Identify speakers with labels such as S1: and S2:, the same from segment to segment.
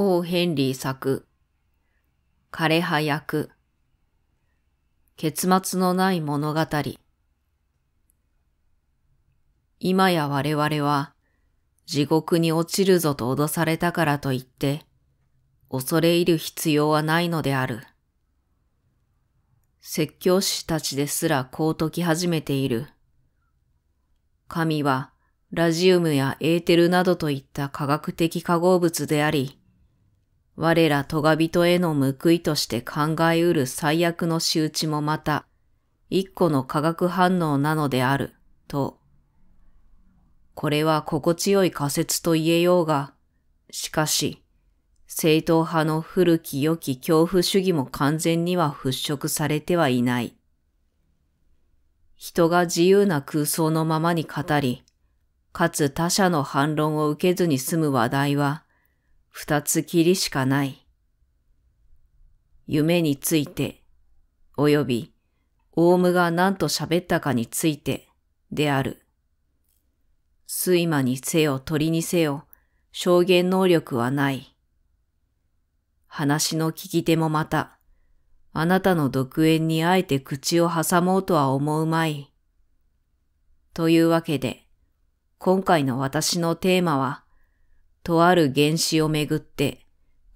S1: オー・ヘンリー作、枯葉役、結末のない物語。今や我々は地獄に落ちるぞと脅されたからといって、恐れ入る必要はないのである。説教師たちですらこう説き始めている。神はラジウムやエーテルなどといった科学的化合物であり、我ら咎人への報いとして考えうる最悪の仕打ちもまた、一個の化学反応なのである、と。これは心地よい仮説と言えようが、しかし、正統派の古き良き恐怖主義も完全には払拭されてはいない。人が自由な空想のままに語り、かつ他者の反論を受けずに済む話題は、二つきりしかない。夢について、および、オウムが何と喋ったかについて、である。睡魔にせよ鳥にせよ、証言能力はない。話の聞き手もまた、あなたの独演にあえて口を挟もうとは思うまい。というわけで、今回の私のテーマは、とある原子をめぐって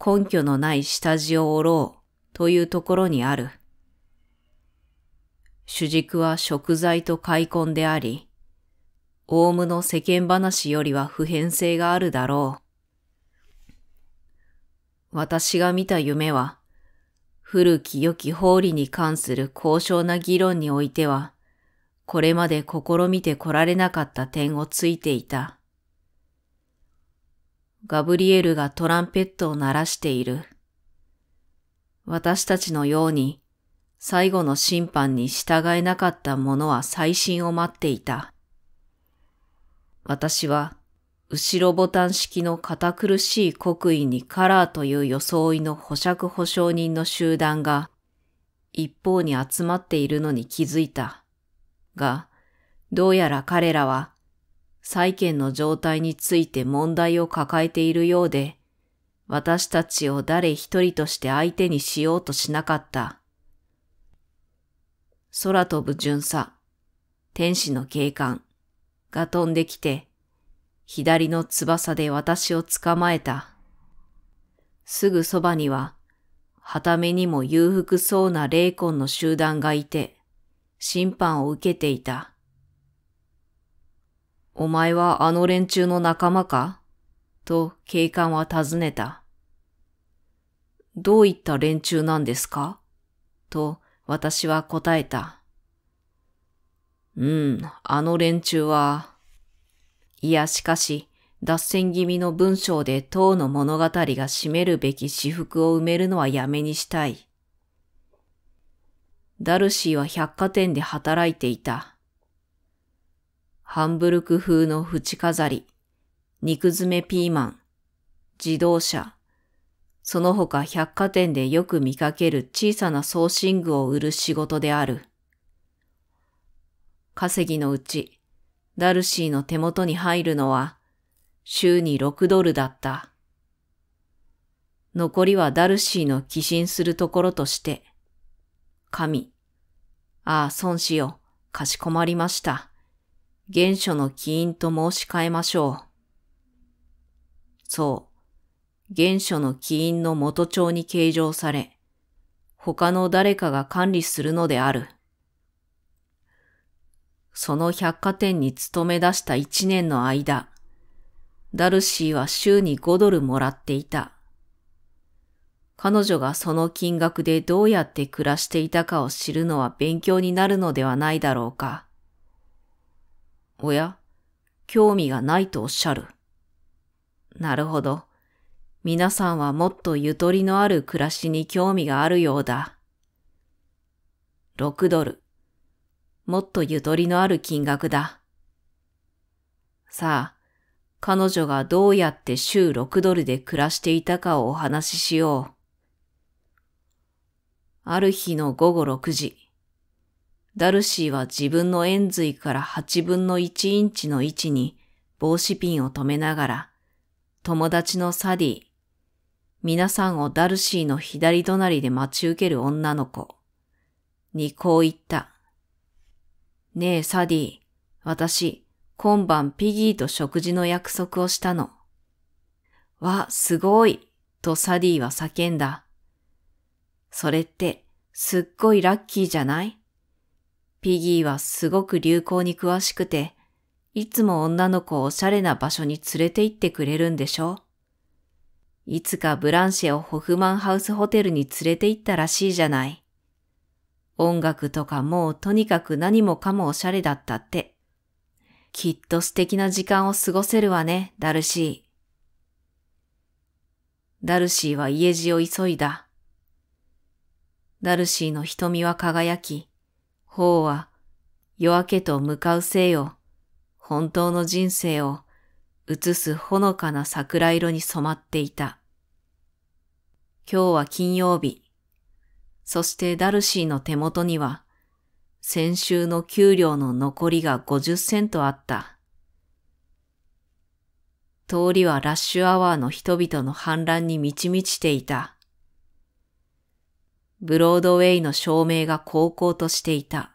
S1: 根拠のない下地を折ろうというところにある。主軸は食材と開墾であり、オウムの世間話よりは普遍性があるだろう。私が見た夢は、古き良き法理に関する高尚な議論においては、これまで試みてこられなかった点をついていた。ガブリエルがトランペットを鳴らしている。私たちのように最後の審判に従えなかった者は再審を待っていた。私は後ろボタン式の堅苦しい刻印にカラーという装いの保釈保証人の集団が一方に集まっているのに気づいた。が、どうやら彼らは債権の状態について問題を抱えているようで、私たちを誰一人として相手にしようとしなかった。空飛ぶ巡査、天使の警官が飛んできて、左の翼で私を捕まえた。すぐそばには、た目にも裕福そうな霊魂の集団がいて、審判を受けていた。お前はあの連中の仲間かと警官は尋ねた。どういった連中なんですかと私は答えた。うん、あの連中は。いや、しかし、脱線気味の文章で党の物語が占めるべき私服を埋めるのはやめにしたい。ダルシーは百貨店で働いていた。ハンブルク風の縁飾り、肉詰めピーマン、自動車、その他百貨店でよく見かける小さな送信具を売る仕事である。稼ぎのうち、ダルシーの手元に入るのは、週に6ドルだった。残りはダルシーの寄進するところとして、神、ああ、損しよ、かしこまりました。原初の起因と申し換えましょう。そう、原初の起因の元帳に計上され、他の誰かが管理するのである。その百貨店に勤め出した一年の間、ダルシーは週に5ドルもらっていた。彼女がその金額でどうやって暮らしていたかを知るのは勉強になるのではないだろうか。おや興味がないとおっしゃる。なるほど。皆さんはもっとゆとりのある暮らしに興味があるようだ。6ドル。もっとゆとりのある金額だ。さあ、彼女がどうやって週6ドルで暮らしていたかをお話ししよう。ある日の午後6時、ダルシーは自分の円髄から8分の1インチの位置に帽子ピンを止めながら、友達のサディ、皆さんをダルシーの左隣で待ち受ける女の子、にこう言った。ねえ、サディ、私、今晩ピギーと食事の約束をしたの。わ、すごい、とサディは叫んだ。それって、すっごいラッキーじゃないピギーはすごく流行に詳しくて、いつも女の子をおしゃれな場所に連れて行ってくれるんでしょいつかブランシェをホフマンハウスホテルに連れて行ったらしいじゃない。音楽とかもうとにかく何もかもおしゃれだったって。きっと素敵な時間を過ごせるわね、ダルシー。ダルシーは家路を急いだ。ダルシーの瞳は輝き、方は夜明けと向かうせいよ、本当の人生を映すほのかな桜色に染まっていた。今日は金曜日。そしてダルシーの手元には、先週の給料の残りが50セントあった。通りはラッシュアワーの人々の反乱に満ち満ちていた。ブロードウェイの照明が高々としていた。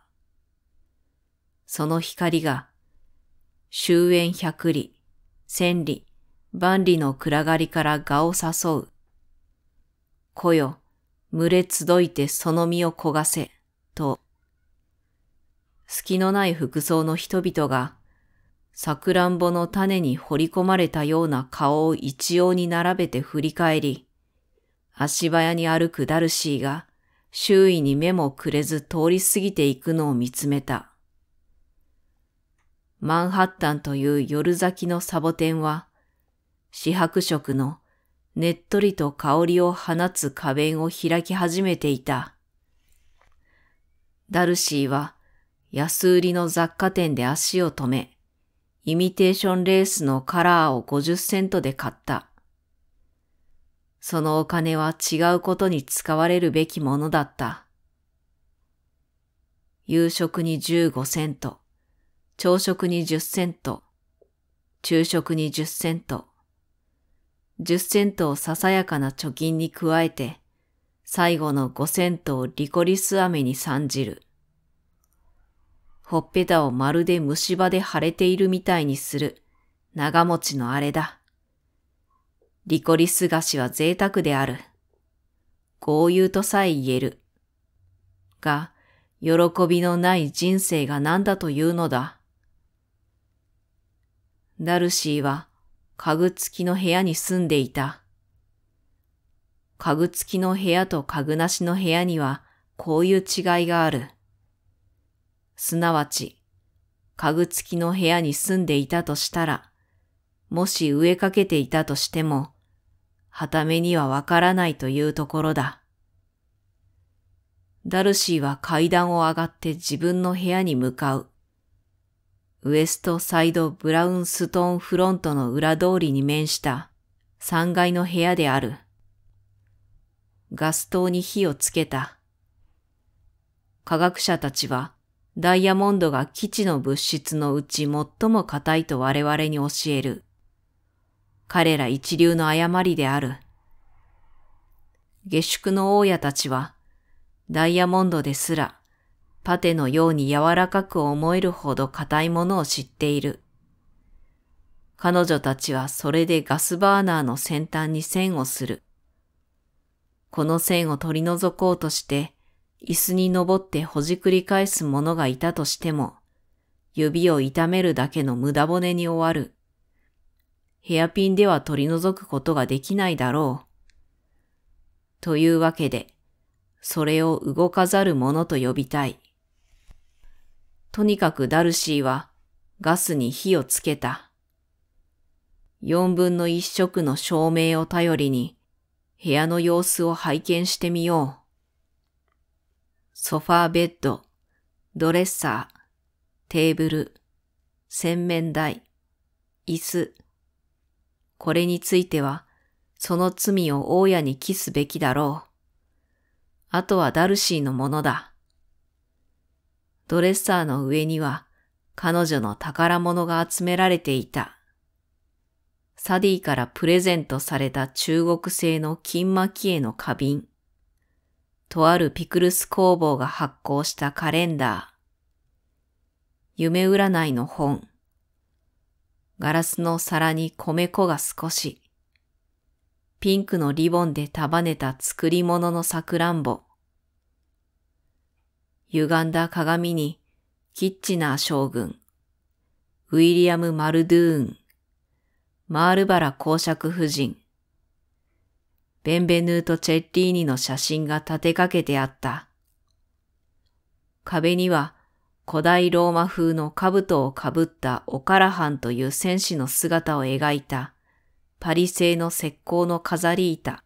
S1: その光が、終焉百里、千里、万里の暗がりから蛾を誘う。来よ、群れ集いてその身を焦がせ、と。隙のない服装の人々が、さくらんぼの種に掘り込まれたような顔を一様に並べて振り返り、足早に歩くダルシーが、周囲に目もくれず通り過ぎていくのを見つめた。マンハッタンという夜咲きのサボテンは、四白色のねっとりと香りを放つ花弁を開き始めていた。ダルシーは安売りの雑貨店で足を止め、イミテーションレースのカラーを50セントで買った。そのお金は違うことに使われるべきものだった。夕食に15セント、朝食に10セント、昼食に10セント、10セントをささやかな貯金に加えて、最後の5セントをリコリス飴に参じる。ほっぺたをまるで虫歯で腫れているみたいにする長持ちのあれだ。リコリス菓子は贅沢である。豪遊とさえ言える。が、喜びのない人生が何だというのだ。ダルシーは家具付きの部屋に住んでいた。家具付きの部屋と家具なしの部屋にはこういう違いがある。すなわち、家具付きの部屋に住んでいたとしたら、もし植えかけていたとしても、はためにはわからないというところだ。ダルシーは階段を上がって自分の部屋に向かう。ウエストサイドブラウンストーンフロントの裏通りに面した3階の部屋である。ガス灯に火をつけた。科学者たちはダイヤモンドが基地の物質のうち最も硬いと我々に教える彼ら一流の誤りである。下宿の大家たちは、ダイヤモンドですら、パテのように柔らかく思えるほど硬いものを知っている。彼女たちはそれでガスバーナーの先端に線をする。この線を取り除こうとして、椅子に登ってほじくり返す者がいたとしても、指を痛めるだけの無駄骨に終わる。ヘアピンでは取り除くことができないだろう。というわけで、それを動かざる者と呼びたい。とにかくダルシーはガスに火をつけた。四分の一色の照明を頼りに部屋の様子を拝見してみよう。ソファーベッド、ドレッサー、テーブル、洗面台、椅子、これについては、その罪を大家に帰すべきだろう。あとはダルシーのものだ。ドレッサーの上には彼女の宝物が集められていた。サディからプレゼントされた中国製の金巻絵の花瓶。とあるピクルス工房が発行したカレンダー。夢占いの本。ガラスの皿に米粉が少し、ピンクのリボンで束ねた作り物のさくらんぼ、歪んだ鏡にキッチナー将軍、ウィリアム・マルドゥーン、マールバラ公爵夫人、ベンベヌート・チェッリーニの写真が立てかけてあった。壁には古代ローマ風の兜をかぶったオカラハンという戦士の姿を描いたパリ製の石膏の飾り板。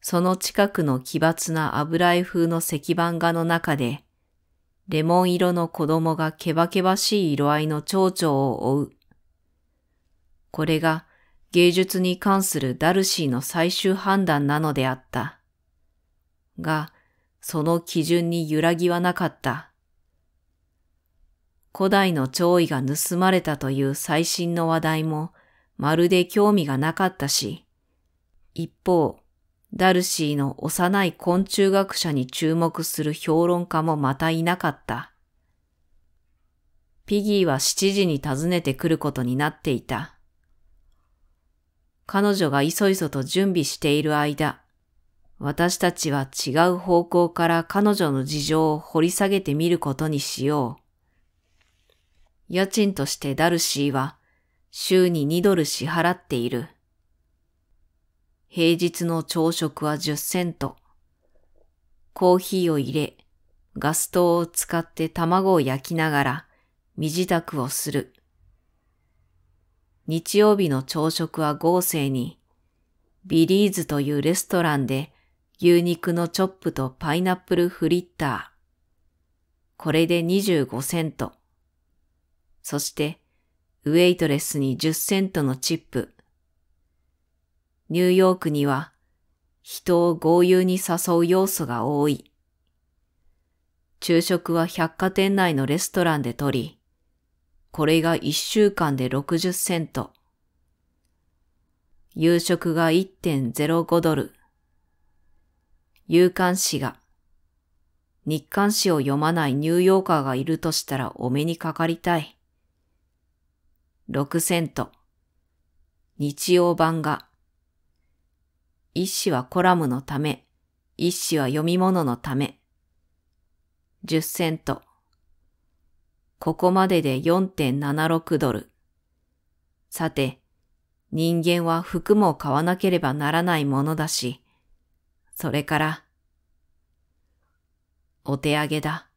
S1: その近くの奇抜な油絵風の石板画の中で、レモン色の子供がけばけばしい色合いの蝶々を追う。これが芸術に関するダルシーの最終判断なのであった。が、その基準に揺らぎはなかった。古代の潮位が盗まれたという最新の話題もまるで興味がなかったし、一方、ダルシーの幼い昆虫学者に注目する評論家もまたいなかった。ピギーは7時に訪ねてくることになっていた。彼女がいそいそと準備している間、私たちは違う方向から彼女の事情を掘り下げてみることにしよう。家賃としてダルシーは週に2ドル支払っている。平日の朝食は10セント。コーヒーを入れ、ガス灯を使って卵を焼きながら身支度をする。日曜日の朝食は豪勢に、ビリーズというレストランで牛肉のチョップとパイナップルフリッター。これで25セント。そして、ウェイトレスに10セントのチップ。ニューヨークには、人を豪遊に誘う要素が多い。昼食は百貨店内のレストランでとり、これが1週間で60セント。夕食が1.05ドル。夕刊誌が、日刊誌を読まないニューヨーカーがいるとしたらお目にかかりたい。6セント。日曜版が。一紙はコラムのため、一紙は読み物のため。10セント。ここまでで4.76ドル。さて、人間は服も買わなければならないものだし、それから、お手上げだ。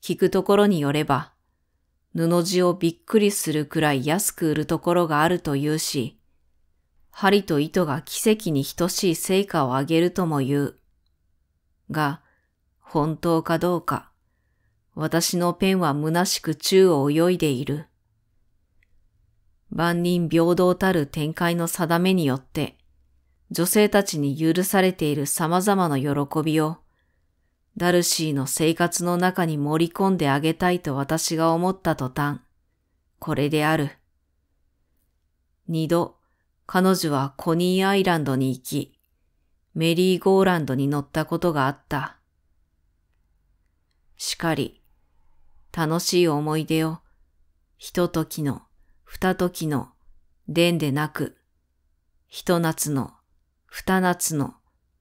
S1: 聞くところによれば、布地をびっくりするくらい安く売るところがあるというし、針と糸が奇跡に等しい成果を上げるとも言う。が、本当かどうか、私のペンは虚しく宙を泳いでいる。万人平等たる展開の定めによって、女性たちに許されている様々な喜びを、ダルシーの生活の中に盛り込んであげたいと私が思った途端、これである。二度、彼女はコニーアイランドに行き、メリーゴーランドに乗ったことがあった。しかり、楽しい思い出を、ひとときの、ふたときの、でんでなく、ひと夏の、ふた夏の、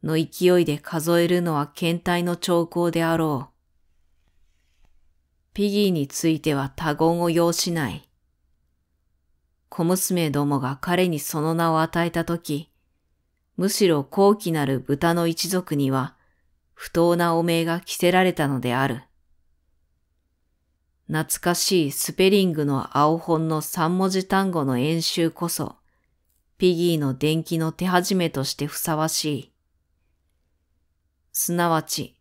S1: の勢いで数えるのは検体の兆候であろう。ピギーについては他言を要しない。小娘どもが彼にその名を与えたとき、むしろ高貴なる豚の一族には不当な汚名が着せられたのである。懐かしいスペリングの青本の三文字単語の演習こそ、ピギーの伝記の手始めとしてふさわしい。すなわち、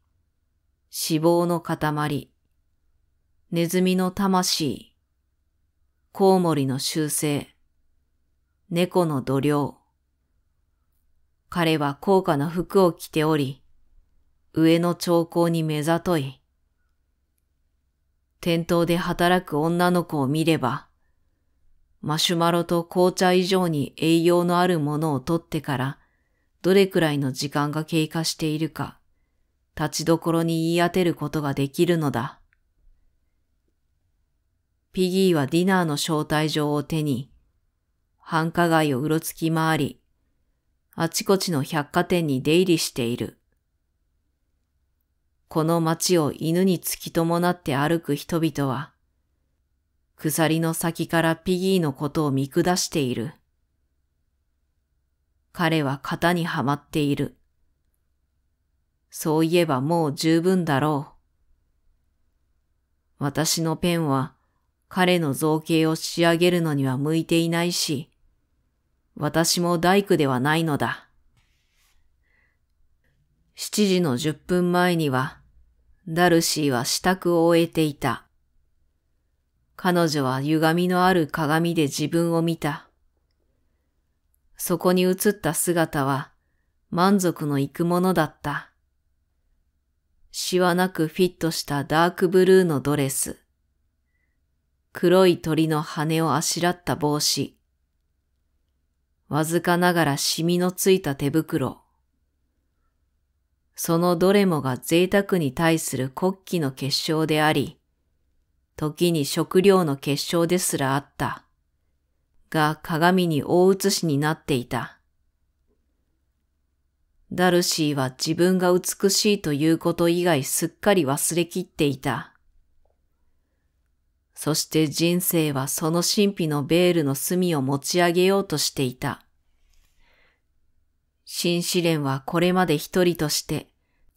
S1: 脂肪の塊、ネズミの魂、コウモリの習性、猫の度量。彼は高価な服を着ており、上の兆候に目ざとい。店頭で働く女の子を見れば、マシュマロと紅茶以上に栄養のあるものを取ってから、どれくらいの時間が経過しているか立ちどころに言い当てることができるのだ。ピギーはディナーの招待状を手に、繁華街をうろつき回り、あちこちの百貨店に出入りしている。この街を犬に突き伴って歩く人々は、鎖の先からピギーのことを見下している。彼は型にはまっている。そういえばもう十分だろう。私のペンは彼の造形を仕上げるのには向いていないし、私も大工ではないのだ。7時の10分前には、ダルシーは支度を終えていた。彼女は歪みのある鏡で自分を見た。そこに映った姿は満足のいくものだった。しわなくフィットしたダークブルーのドレス。黒い鳥の羽をあしらった帽子。わずかながらシミのついた手袋。そのどれもが贅沢に対する国旗の結晶であり、時に食料の結晶ですらあった。が鏡に大写しになっていた。ダルシーは自分が美しいということ以外すっかり忘れきっていた。そして人生はその神秘のベールの隅を持ち上げようとしていた。新試練はこれまで一人として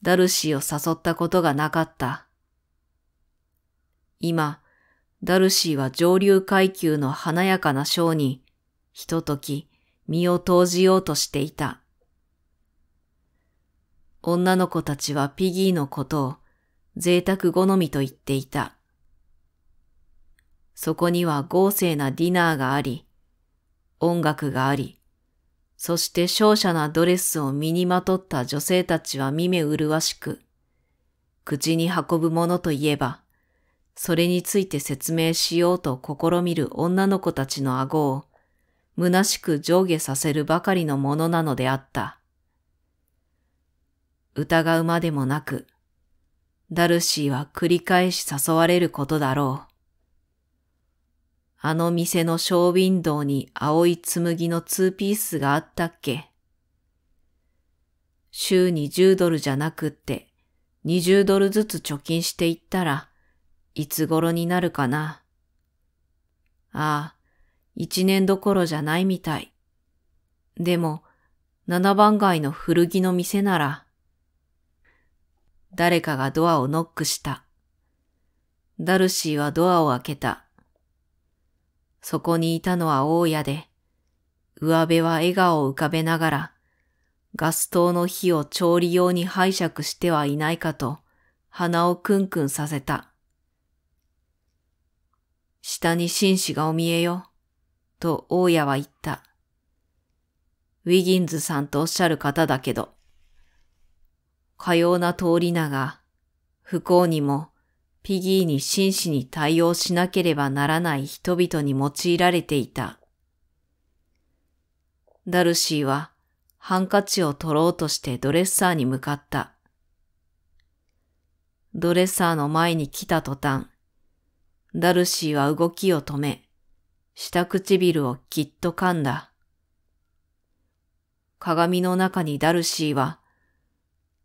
S1: ダルシーを誘ったことがなかった。今、ダルシーは上流階級の華やかな賞に、ひととき身を投じようとしていた。女の子たちはピギーのことを贅沢好みと言っていた。そこには豪勢なディナーがあり、音楽があり、そして勝者なドレスを身にまとった女性たちは見目麗しく、口に運ぶものといえば、それについて説明しようと試みる女の子たちの顎を、虚しく上下させるばかりのものなのであった。疑うまでもなく、ダルシーは繰り返し誘われることだろう。あの店のショーウィンドウに青い紬のツーピースがあったっけ週に10ドルじゃなくって20ドルずつ貯金していったらいつ頃になるかなああ、一年どころじゃないみたい。でも、七番街の古着の店なら誰かがドアをノックした。ダルシーはドアを開けた。そこにいたのは大家で、上辺は笑顔を浮かべながら、ガス灯の火を調理用に拝借してはいないかと、鼻をクンクンさせた。下に紳士がお見えよ、と大家は言った。ウィギンズさんとおっしゃる方だけど。かような通りなが、不幸にもピギーに真摯に対応しなければならない人々に用いられていた。ダルシーはハンカチを取ろうとしてドレッサーに向かった。ドレッサーの前に来た途端、ダルシーは動きを止め、下唇をきっと噛んだ。鏡の中にダルシーは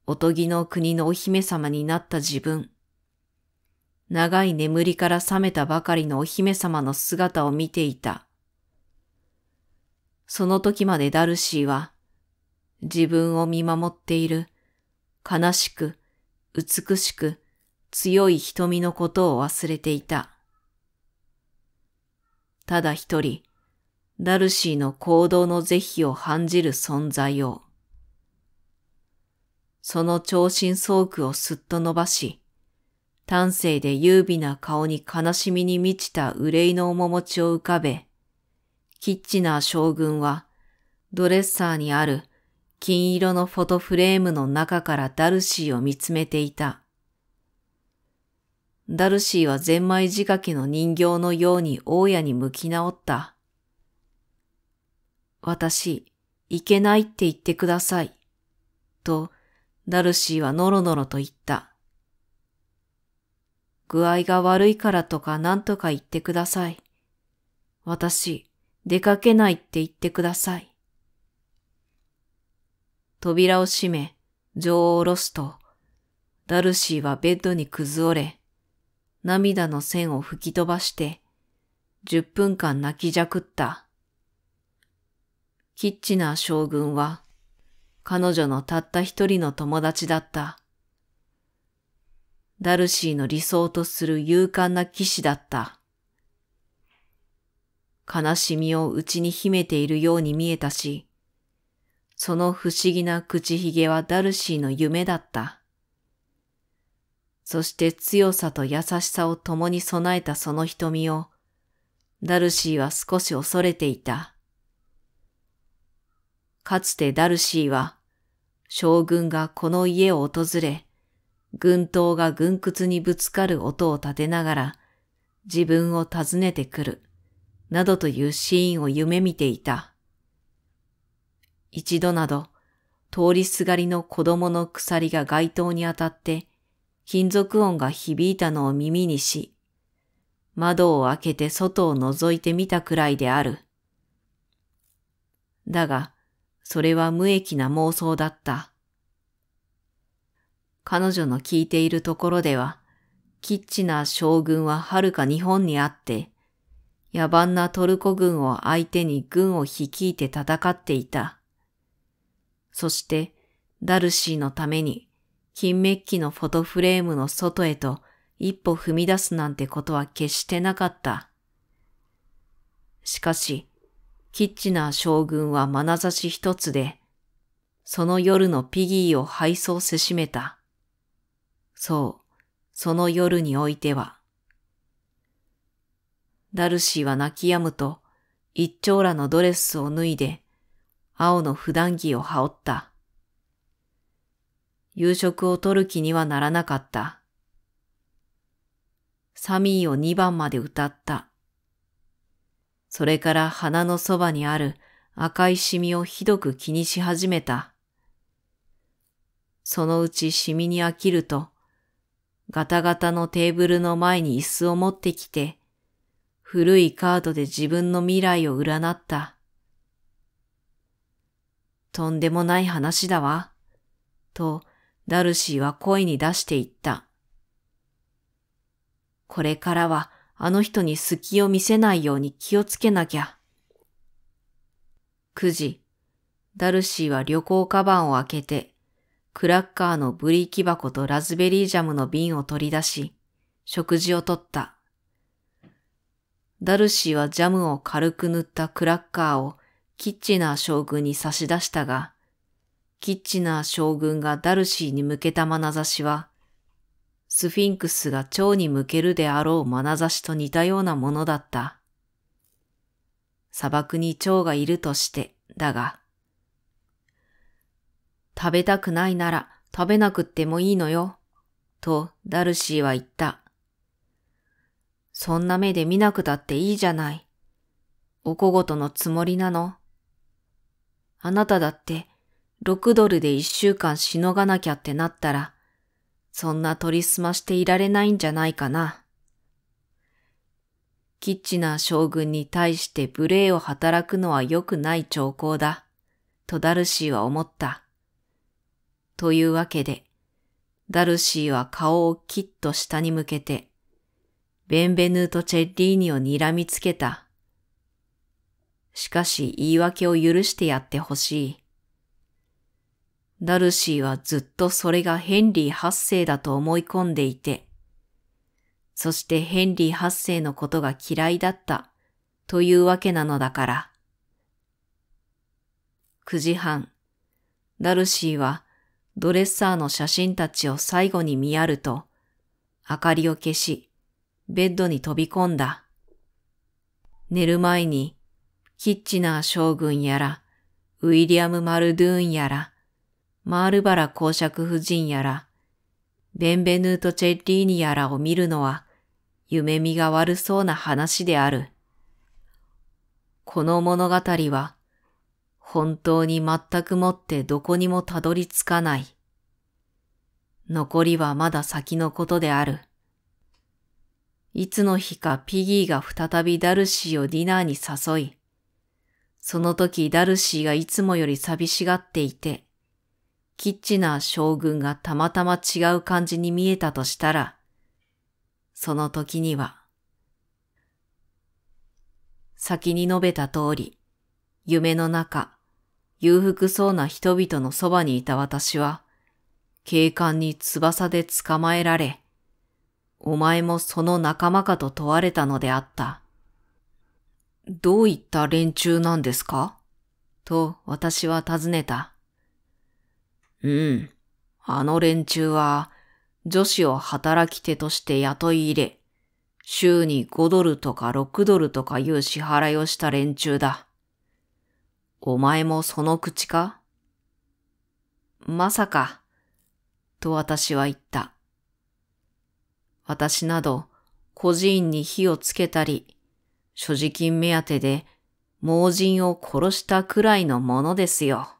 S1: おとぎの国のお姫様になった自分。長い眠りから覚めたばかりのお姫様の姿を見ていた。その時までダルシーは、自分を見守っている、悲しく、美しく、強い瞳のことを忘れていた。ただ一人、ダルシーの行動の是非を感じる存在を。その長身倉庫をすっと伸ばし、丹精で優美な顔に悲しみに満ちた憂いの面持ちを浮かべ、キッチナー将軍は、ドレッサーにある金色のフォトフレームの中からダルシーを見つめていた。ダルシーはゼンマイ仕掛けの人形のように大家に向き直った。私、いけないって言ってください。と、ダルシーはノロノロと言った。具合が悪いからとか何とか言ってください。私、出かけないって言ってください。扉を閉め、情を下ろすと、ダルシーはベッドに崩れれ、涙の線を吹き飛ばして、10分間泣きじゃくった。キッチナー将軍は彼女のたった一人の友達だった。ダルシーの理想とする勇敢な騎士だった。悲しみを内に秘めているように見えたし、その不思議な口ひげはダルシーの夢だった。そして強さと優しさを共に備えたその瞳を、ダルシーは少し恐れていた。かつてダルシーは、将軍がこの家を訪れ、軍刀が軍屈にぶつかる音を立てながら、自分を訪ねてくる、などというシーンを夢見ていた。一度など、通りすがりの子供の鎖が街灯に当たって、金属音が響いたのを耳にし、窓を開けて外を覗いてみたくらいである。だが、それは無益な妄想だった。彼女の聞いているところでは、キッチな将軍ははるか日本にあって、野蛮なトルコ軍を相手に軍を率いて戦っていた。そして、ダルシーのために、金メッキのフォトフレームの外へと一歩踏み出すなんてことは決してなかった。しかし、キッチナー将軍は眼差し一つで、その夜のピギーを配送せしめた。そう、その夜においては。ダルシーは泣き止むと、一丁羅のドレスを脱いで、青の普段着を羽織った。夕食を取る気にはならなかった。サミーを二番まで歌った。それから鼻のそばにある赤いシミをひどく気にし始めた。そのうちシミに飽きると、ガタガタのテーブルの前に椅子を持ってきて、古いカードで自分の未来を占った。とんでもない話だわ。と、ダルシーは声に出していった。これからはあの人に隙を見せないように気をつけなきゃ。9時、ダルシーは旅行カバンを開けて、クラッカーのブリーキ箱とラズベリージャムの瓶を取り出し、食事をとった。ダルシーはジャムを軽く塗ったクラッカーをキッチナー将軍に差し出したが、キッチナー将軍がダルシーに向けた眼差しは、スフィンクスが蝶に向けるであろう眼差しと似たようなものだった。砂漠に蝶がいるとして、だが、食べたくないなら食べなくってもいいのよ、とダルシーは言った。そんな目で見なくたっていいじゃない。おこごとのつもりなの。あなただって、6ドルで1週間しのがなきゃってなったら、そんな取りすましていられないんじゃないかな。キッチな将軍に対して無礼を働くのは良くない兆候だ、とダルシーは思った。というわけで、ダルシーは顔をきっと下に向けて、ベンベヌート・チェッリーニを睨みつけた。しかし言い訳を許してやってほしい。ダルシーはずっとそれがヘンリー8世だと思い込んでいて、そしてヘンリー8世のことが嫌いだったというわけなのだから。9時半、ダルシーはドレッサーの写真たちを最後に見やると、明かりを消し、ベッドに飛び込んだ。寝る前に、キッチナー将軍やら、ウィリアム・マルドゥーンやら、マールバラ公爵夫人やら、ベンベヌート・チェッリーニやらを見るのは、夢見が悪そうな話である。この物語は、本当に全くもってどこにもたどり着かない。残りはまだ先のことである。いつの日かピギーが再びダルシーをディナーに誘い、その時ダルシーがいつもより寂しがっていて、キッチな将軍がたまたま違う感じに見えたとしたら、その時には、先に述べた通り、夢の中、裕福そうな人々のそばにいた私は、警官に翼で捕まえられ、お前もその仲間かと問われたのであった。どういった連中なんですかと私は尋ねた。うん。あの連中は、女子を働き手として雇い入れ、週に5ドルとか6ドルとかいう支払いをした連中だ。お前もその口かまさか、と私は言った。私など、孤児院に火をつけたり、所持金目当てで、盲人を殺したくらいのものですよ。